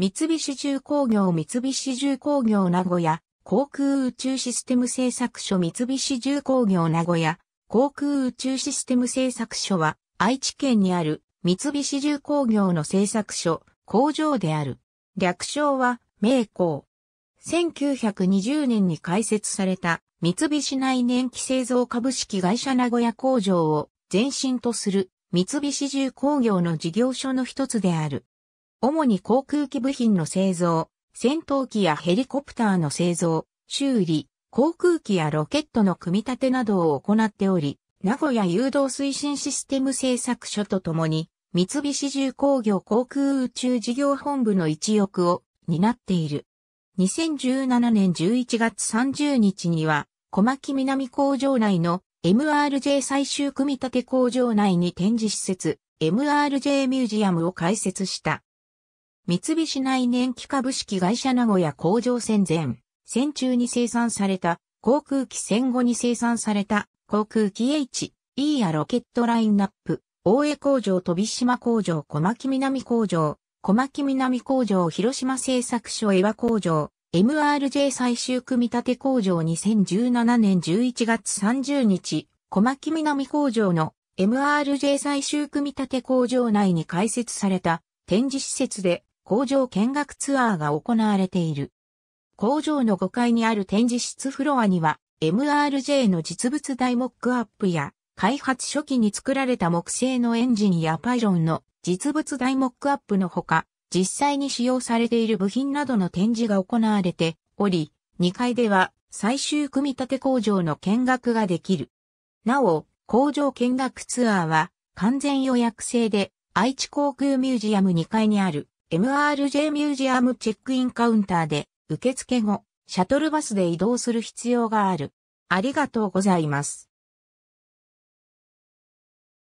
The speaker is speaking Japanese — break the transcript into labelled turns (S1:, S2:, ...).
S1: 三菱重工業三菱重工業名古屋、航空宇宙システム製作所三菱重工業名古屋、航空宇宙システム製作所は、愛知県にある三菱重工業の製作所、工場である。略称は、名工。1920年に開設された三菱内燃機製造株式会社名古屋工場を前身とする三菱重工業の事業所の一つである。主に航空機部品の製造、戦闘機やヘリコプターの製造、修理、航空機やロケットの組み立てなどを行っており、名古屋誘導推進システム製作所とともに、三菱重工業航空宇宙事業本部の一翼を担っている。2017年11月30日には、小牧南工場内の MRJ 最終組み立て工場内に展示施設、MRJ ミュージアムを開設した。三菱内燃機株式会社名古屋工場戦前、戦中に生産された、航空機戦後に生産された、航空機 H、E やロケットラインナップ、大江工場飛島工場小牧南工場、小牧南工場広島製作所岩工場、MRJ 最終組み立て工場2017年11月30日、小牧南工場の MRJ 最終組み立て工場内に開設された展示施設で工場見学ツアーが行われている。工場の5階にある展示室フロアには MRJ の実物大モックアップや開発初期に作られた木製のエンジンやパイロンの実物大モックアップのほか、実際に使用されている部品などの展示が行われており、2階では最終組み立て工場の見学ができる。なお、工場見学ツアーは完全予約制で愛知航空ミュージアム2階にある MRJ ミュージアムチェックインカウンターで、受付後、シャトルバスで移動する必要がある。ありがとうございます。